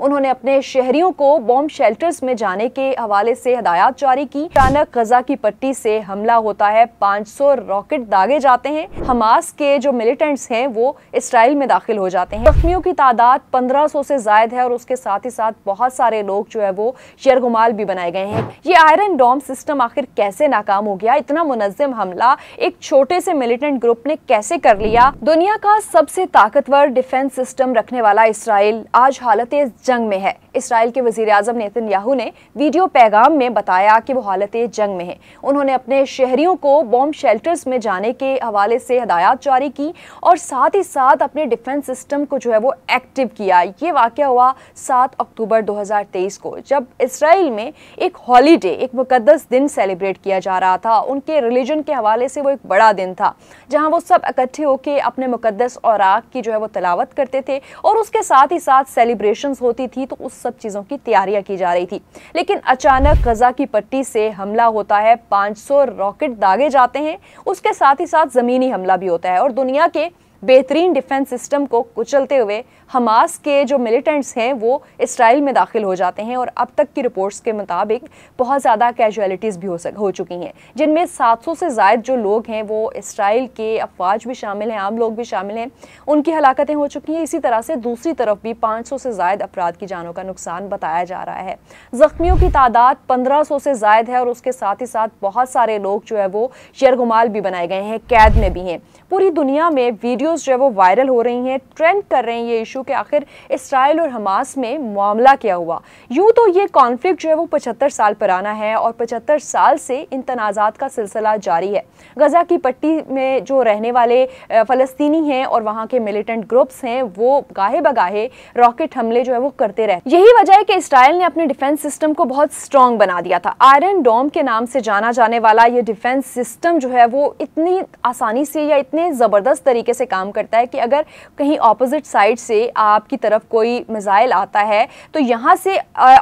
उन्होंने अपने शहरियों को बॉम्ब शेल्टर्स में जाने के हवाले से हदायत जारी की अचानक गजा की पट्टी से हमला होता है 500 रॉकेट दागे जाते हैं हमास के जो मिलिटेंट्स हैं वो इसराइल में दाखिल हो जाते हैं जख्मियों की तादाद 1500 से जायद है और उसके साथ ही साथ बहुत सारे लोग जो है वो शेरगुमाल भी बनाए गए हैं ये आयरन डॉम सिस्टम आखिर कैसे नाकाम हो गया इतना मुनजम हमला एक छोटे से मिलिटेंट ग्रुप ने कैसे कर लिया दुनिया का सबसे ताकतवर डिफेंस सिस्टम रखने वाला इसराइल आज हालत जंग में है इसराइल के वजीर अजम नितिन याहू ने वीडियो पैगाम में बताया कि वो हालत जंग में है उन्होंने अपने शहरियों को बॉम्ब शेल्टर्स में जाने के हवाले से हदायत जारी की और साथ ही साथ अपने डिफेंस सिस्टम को जो है वो एक्टिव किया ये वाक़ हुआ सात अक्टूबर तेईस को जब इसराइल में एक हॉलीडे एक मुकदस दिन सेलिब्रेट किया जा रहा था उनके रिलीजन के हवाले से वो एक बड़ा दिन था जहाँ वो सब इकट्ठे होकर अपने मुकदस और की जो है वो तलावत करते थे और उसके साथ ही साथ सेलिब्रेशन हो होती थी तो उस सब चीज़ों की तैयारियां की जा रही थी लेकिन अचानक गजा की पट्टी से हमला होता है 500 रॉकेट दागे जाते हैं उसके साथ ही साथ ज़मीनी हमला भी होता है और दुनिया के बेहतरीन डिफेंस सिस्टम को कुचलते हुए हमास के जो मिलिटेंट्स हैं वो इसराइल में दाखिल हो जाते हैं और अब तक की रिपोर्ट्स के मुताबिक बहुत ज़्यादा कैजुअलिटीज़ भी हो सक हो चुकी हैं जिनमें 700 से जायद जो लोग हैं वो इसराइल के अफवाज भी शामिल हैं आम लोग भी शामिल हैं उनकी हलाकतें हो चुकी हैं इसी तरह से दूसरी तरफ भी सौ से जायद अफराद की जानों का नुकसान बताया जा रहा है ज़ख्मियों की तादाद सौ से जायद है और उसके साथ ही साथ बहुत सारे लोग जो है वो शेरगुमाल भी बनाए गए हैं कैद में भी हैं पूरी दुनिया में वीडियो वीडियोस जो है वो वायरल हो रही हैं ट्रेंड कर रहे हैं ये इशू कि आखिर इसराइल और हमास में मामला क्या हुआ यूँ तो ये कॉन्फ्लिक्ट जो है वो पचहत्तर साल पुराना है और पचहत्तर साल से इन तनाज़ात का सिलसिला जारी है गज़ा की पट्टी में जो रहने वाले फ़लस्तनी हैं और वहाँ के मिलिटेंट ग्रुप्स हैं वो गाहे बगाहे रॉकेट हमले जो है वो करते रहे यही वजह है कि इसराइल ने अपने डिफेंस सिस्टम को बहुत स्ट्रॉन्ग बना दिया था आयरन डोम के नाम से जाना जाने वाला ये डिफेंस सिस्टम जो है वो इतनी आसानी से या इतने ज़बरदस्त तरीके से काम काम करता है कि अगर कहीं ऑपोजिट साइड से आपकी तरफ कोई मिज़ाइल आता है तो यहाँ से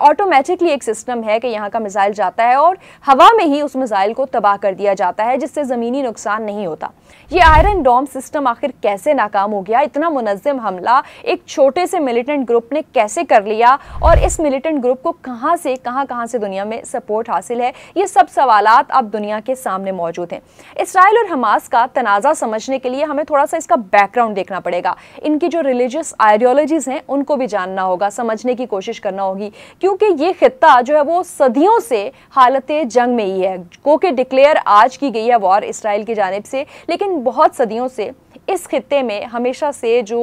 ऑटोमेटिकली एक सिस्टम है कि यहाँ का मिज़ाइल जाता है और हवा में ही उस मिज़ाइल को तबाह कर दिया जाता है जिससे ज़मीनी नुकसान नहीं होता ये आयरन डॉम सिस्टम आखिर कैसे नाकाम हो गया इतना मुनज़म हमला एक छोटे से मिलिटेंट ग्रुप ने कैसे कर लिया और इस मिलिटेंट ग्रुप को कहाँ से कहाँ कहाँ से दुनिया में सपोर्ट हासिल है ये सब सवाल अब दुनिया के सामने मौजूद हैं इसराइल और हमास का तनाज़ा समझने के लिए हमें थोड़ा सा इसका बैकग्राउंड देखना पड़ेगा इनकी जो रिलीजियस आइडियोलॉजीज़ हैं उनको भी जानना होगा समझने की कोशिश करना होगी क्योंकि ये खत्ता जो है वो सदियों से हालत जंग में ही है को के डिक्लेयर आज की गई है वॉर इसराइल की जानब से लेकिन बहुत सदियों से इस खत्े में हमेशा से जो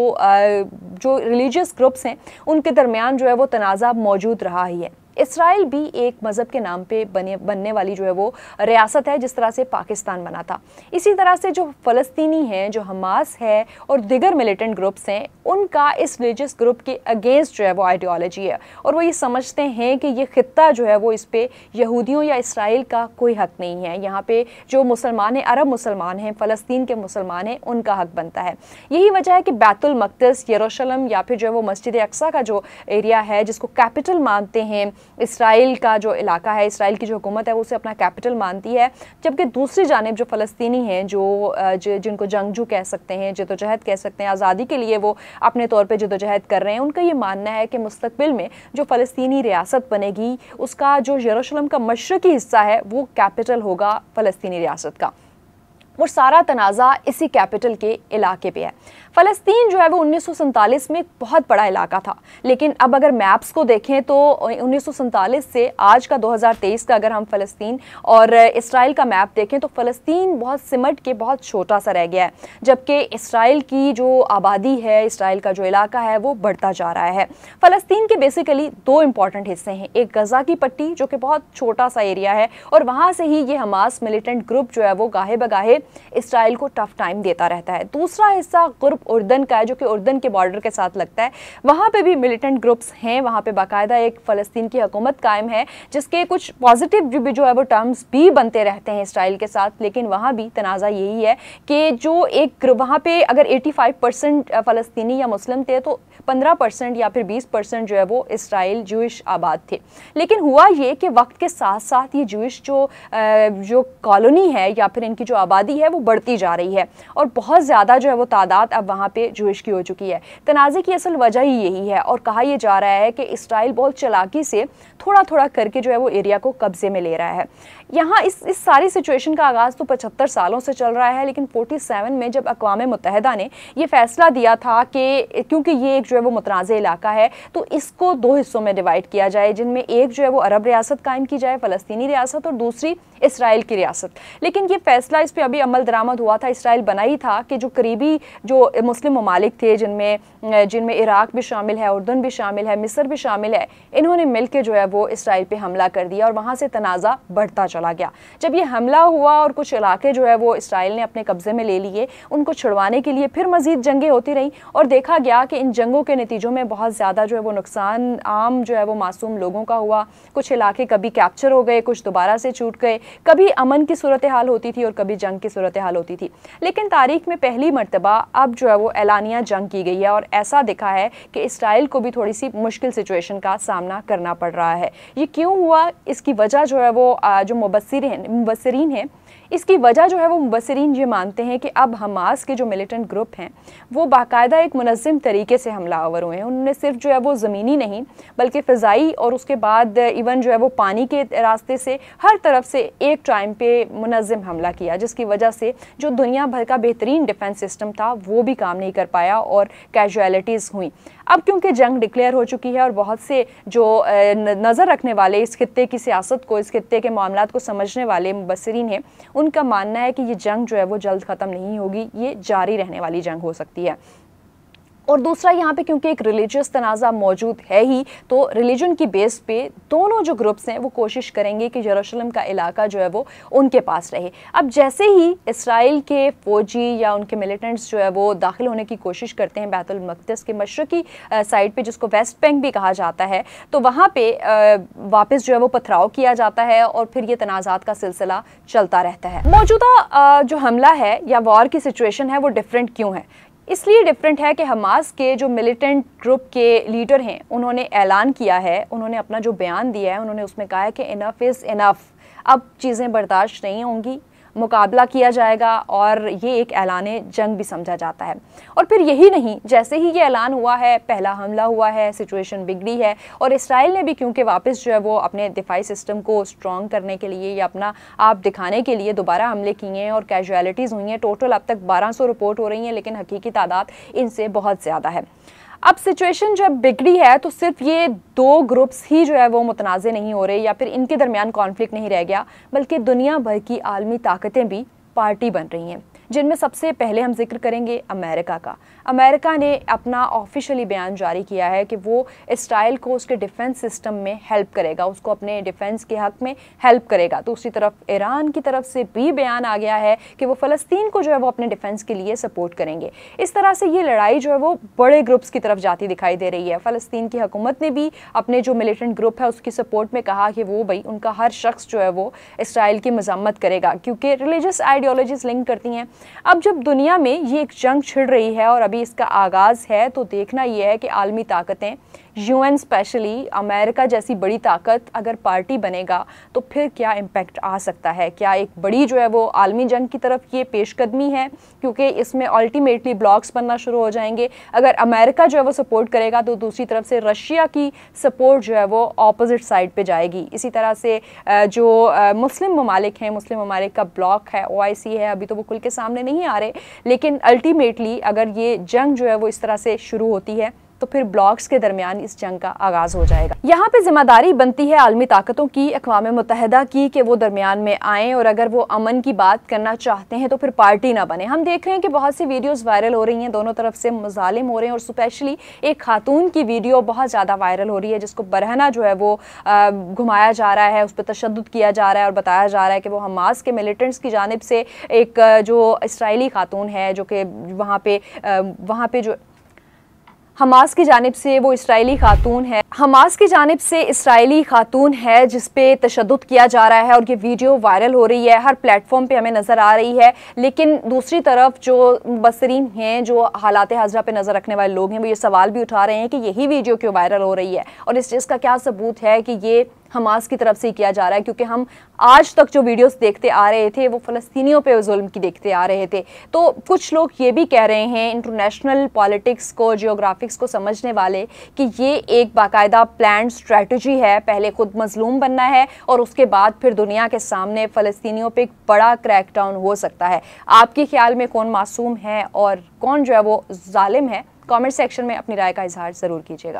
जो रिलीजियस ग्रुप्स हैं उनके दरमियान जो है वो तनाज़ा मौजूद रहा ही है इसराइल भी एक मज़हब के नाम पे बने बनने वाली जो है वो रियासत है जिस तरह से पाकिस्तान बना था इसी तरह से जो फ़लस्तनी हैं जो हमास है और दिगर मिलिटेंट ग्रुप्स हैं उनका इस रिलीजस ग्रुप के अगेंस्ट जो है वो आइडियोलॉजी है और वो ये समझते हैं कि ये ख़त्ता जो है वो इस पर यहूदियों या इसराइल का कोई हक नहीं है यहाँ पर जो मुसलमान हैं अरब मुसलमान हैं फ़लस्तीन के मुसलमान हैं उनका हक बनता है यही वजह है कि बैतुलमकदस यरूशलम या फिर जो है वो मस्जिद अक्सा का जो एरिया है जिसको कैपिटल मानते हैं इसराइल का जो इलाका है इसराइल की जो हुकूमत है उसे अपना कैपिटल मानती है जबकि दूसरी जानब जो फ़लस्तनी हैं जो जिनको जंगजू कह सकते हैं जदोजहद कह सकते हैं आज़ादी के लिए वो अपने तौर पर जदोजहद कर रहे हैं उनका ये मानना है कि मुस्तबिल में जो फ़लस्तनी रियासत बनेगी उसका जो यरूशलम का मशरक़ी हिस्सा है वो कैपिटल होगा फ़लस्तनी रियासत का और सारा तनाज़ा इसी कैपिटल के इलाके पे है फ़लस्तीन जो है वो उन्नीस में बहुत बड़ा इलाका था लेकिन अब अगर मैप्स को देखें तो उन्नीस से आज का 2023 का अगर हम फ़लस्तीन और इसराइल का मैप देखें तो फ़लस्तीन बहुत सिमट के बहुत छोटा सा रह गया है जबकि इसराइल की जो आबादी है इसराइल का जो इलाका है वो बढ़ता जा रहा है फ़लस्तीन के बेसिकली दो इंपॉर्टेंट हिस्से हैं एक गज़ा की पट्टी जो कि बहुत छोटा सा एरिया है और वहाँ से ही ये हमास मिलिटेंट ग्रुप जो है वो गाहे बगाहे इसराइल को टफ टाइम देता रहता है दूसरा हिस्सा गुर्ब उर्दन का है जो कि उर्दन के बॉर्डर के साथ लगता है वहाँ पर भी मिलिटेंट ग्रुप्स हैं वहाँ पर बाकायदा एक फ़लस्तीन की हकूमत कायम है जिसके कुछ पॉजिटिव भी जो है वो टर्म्स भी बनते रहते हैं इसराइल के साथ लेकिन वहाँ भी तनाज़ा यही है कि जो एक वहाँ पर अगर एटी फाइव परसेंट फ़लस्तनी या मुस्लिम थे तो पंद्रह परसेंट या फिर बीस परसेंट जो है वो इसराइल जूश आबाद थे लेकिन हुआ ये कि वक्त के साथ साथ ये जूश जो जो कॉलोनी है या फिर इनकी जो आबादी रही है वो बढ़ती जा रही है और बहुत ज़्यादा जो है वो तादाद अब वहाँ पर जोश की हो चुकी है तनाज़े की असल वजह ही यही है और कहा यह जा रहा है कि इसराइल बहुत चलाकी से थोड़ा थोड़ा करके जो है वो एरिया को कब्ज़े में ले रहा है यहाँ इस इस सारी सिचुएशन का आगाज़ तो पचहत्तर सालों से चल रहा है लेकिन फोर्टी सेवन में जब अकवा मुतहदा ने यह फैसला दिया था कि क्योंकि ये एक जो है वो मुतनाज़ इलाका है तो इसको दो हिस्सों में डिवाइड किया जाए जिनमें एक जो है वो अरब रियासत कायम की जाए फ़लस्तनी रियासत और दूसरी इसराइल की रियासत लेकिन ये फैसला इस पर अभी अमल दरामद हुआ था इसराइल बना ही था कि जो करीबी जो मुस्लिम ममालिक थे जिनमें जिनमें इराक़ भी शामिल है उर्दन भी शामिल है मिस्र भी शामिल है इन्होंने मिल के जो है वो इसराइल पर हमला कर दिया और वहाँ से तनाज़ा बढ़ता जा चला गया जब ये हमला हुआ और कुछ इलाके जो है वो इसराइल ने अपने कब्जे में ले लिए उनको छुड़वाने के लिए फिर मजीद जंगें होती रहीं और देखा गया कि इन जंगों के नतीजों में बहुत ज़्यादा जो है वो नुकसान आम जो है वो मासूम लोगों का हुआ कुछ इलाके कभी कैप्चर हो गए कुछ दोबारा से छूट गए कभी अमन की सूरत हाल होती थी और कभी जंग की सूरत हाल होती थी लेकिन तारीख में पहली मरतबा अब जो है वो ऐलानिया जंग की गई है और ऐसा दिखा है कि इसराइल को भी थोड़ी सी मुश्किल सिचुएशन का सामना करना पड़ रहा है ये क्यों हुआ इसकी वजह जो है वो जो मुबसर मुबसरीन हैं इसकी वजह जो है वो मुबसरीन ये मानते हैं कि अब हमास के जो मिलिटेंट ग्रुप हैं वो बाकायदा एक मुनम तरीके से हमलावर हुए हैं उन्होंने सिर्फ जो है वो ज़मीनी नहीं बल्कि फ़जाई और उसके बाद इवन जो है वो पानी के रास्ते से हर तरफ से एक टाइम पे मुनम हमला किया जिसकी वजह से जो दुनिया भर का बेहतरीन डिफेंस सिस्टम था वो भी काम नहीं कर पाया और कैजुअलिटीज़ हुई अब क्योंकि जंग डिक्लेयर हो चुकी है और बहुत से जो नज़र रखने वाले इस खत्े की सियासत को इस खत्े के मामला को को समझने वाले मुबसरीन हैं उनका मानना है कि ये जंग जो है वो जल्द ख़त्म नहीं होगी ये जारी रहने वाली जंग हो सकती है और दूसरा यहाँ पे क्योंकि एक रिलीजियस तनाज़ा मौजूद है ही तो रिलीजन की बेस पे दोनों जो ग्रुप्स हैं वो कोशिश करेंगे कि यरूशलेम का इलाका जो है वो उनके पास रहे अब जैसे ही इसराइल के फ़ौजी या उनके मिलिटेंट्स जो है वो दाखिल होने की कोशिश करते हैं बैतुलमकदस के मशरक़ी साइड पर जिसको वेस्ट बैंक भी कहा जाता है तो वहाँ पर वापस जो है वो पथराव किया जाता है और फिर ये तनाज़ात का सिलसिला चलता रहता है मौजूदा जो हमला है या वॉर की सिचुएशन है वो डिफरेंट क्यों है इसलिए डिफरेंट है कि हमास के जो मिलिटेंट ग्रुप के लीडर हैं उन्होंने ऐलान किया है उन्होंने अपना जो बयान दिया है उन्होंने उसमें कहा है कि इनफ इज़ इनफ़ अब चीज़ें बर्दाश्त नहीं होंगी मुकाबला किया जाएगा और ये एक ऐलान जंग भी समझा जाता है और फिर यही नहीं जैसे ही ये ऐलान हुआ है पहला हमला हुआ है सिचुएशन बिगड़ी है और इसराइल ने भी क्योंकि वापस जो है वो अपने दिफाई सिस्टम को स्ट्रॉन्ग करने के लिए या अपना आप दिखाने के लिए दोबारा हमले किए हैं और कैजुअलिटीज़ हुई हैं टोटल अब तक बारह रिपोर्ट हो रही हैं लेकिन हकीकी तादाद इनसे बहुत ज़्यादा है अब सिचुएशन जब बिगड़ी है तो सिर्फ ये दो ग्रुप्स ही जो है वो मुतनाज़ नहीं हो रहे या फिर इनके दरमियान कॉन्फ्लिक्ट नहीं रह गया बल्कि दुनिया भर की आलमी ताकतें भी पार्टी बन रही हैं जिनमें सबसे पहले हम जिक्र करेंगे अमेरिका का अमेरिका ने अपना ऑफिशियली बयान जारी किया है कि वो इसराइल को उसके डिफेंस सिस्टम में हेल्प करेगा उसको अपने डिफेंस के हक में हेल्प करेगा दूसरी तो तरफ ईरान की तरफ से भी बयान आ गया है कि वो फ़लस्तीन को जो है वो अपने डिफेंस के लिए सपोर्ट करेंगे इस तरह से ये लड़ाई जो है वो बड़े ग्रुप्स की तरफ जाती दिखाई दे रही है फ़लस्तीन की हुकूमत ने भी अपने जो मिलिटेंट ग्रुप है उसकी सपोर्ट में कहा कि वो भाई उनका हर शख्स जो है वो इसराइल की मजम्मत करेगा क्योंकि रिलीजियस आइडियोलॉजीज लिंक करती हैं अब जब दुनिया में ये एक जंग छिड़ रही है और अभी इसका आगाज़ है तो देखना यह है कि आलमी ताकतें यूएन स्पेशली अमेरिका जैसी बड़ी ताकत अगर पार्टी बनेगा तो फिर क्या इम्पैक्ट आ सकता है क्या एक बड़ी जो है वो आलमी जंग की तरफ ये पेशकदमी है क्योंकि इसमें अल्टीमेटली ब्लॉक्स बनना शुरू हो जाएंगे अगर अमेरिका जो है वो सपोर्ट करेगा तो दूसरी तरफ से रशिया की सपोर्ट जो है वो अपोज़िट साइड पर जाएगी इसी तरह से जो मुस्लिम ममालिक हैं मुस्लिम ममालिक का ब्लॉक है ओ है अभी तो वो खुल के सामने नहीं आ रहे लेकिन अल्टीमेटली अगर ये जंग जो है वो इस तरह से शुरू होती है तो फिर ब्लॉक्स के दरमियान इस जंग का आगाज हो जाएगा यहाँ पे जिम्मेदारी बनती है आलमी ताकतों की अकवा मुतहदा की कि वो दरमियान में आए और अगर वो अमन की बात करना चाहते हैं तो फिर पार्टी ना बने हम देख रहे हैं कि बहुत सी वीडियोज़ वायरल हो रही हैं दोनों तरफ से मुजालिम हो रहे हैं और स्पेशली एक खातून की वीडियो बहुत ज़्यादा वायरल हो रही है जिसको बरहना जो है वो घुमाया जा रहा है उस पर तशद किया जा रहा है और बताया जा रहा है कि वो हमास के मिलिटेंट्स की जानब से एक जो इसराइली खातून है जो कि वहाँ पे वहाँ पे जो हमास की जानब से वो इसराइली खातून है हमास की जानब से इसराइली खातून है जिसपे तशद किया जा रहा है और ये वीडियो वायरल हो रही है हर प्लेटफॉर्म पे हमें नज़र आ रही है लेकिन दूसरी तरफ जो बसरीन हैं जो हालात हाजरा पे नज़र रखने वाले लोग हैं वो ये सवाल भी उठा रहे हैं कि यही वीडियो क्यों वायरल हो रही है और इस चीज़ का क्या सबूत है कि ये हमास की तरफ से ही किया जा रहा है क्योंकि हम आज तक जो वीडियोस देखते आ रहे थे वो फ़लस्तियों पे जुल्म की देखते आ रहे थे तो कुछ लोग ये भी कह रहे हैं इंटरनेशनल पॉलिटिक्स को जियोग्राफिक्स को समझने वाले कि ये एक बाकायदा प्लान स्ट्रेटजी है पहले खुद मजलूम बनना है और उसके बाद फिर दुनिया के सामने फ़लस्तियों पर एक बड़ा क्रैकडाउन हो सकता है आपके ख्याल में कौन मासूम है और कौन जो है वो ालिम है कॉमेंट सेक्शन में अपनी राय का इजहार ज़रूर कीजिएगा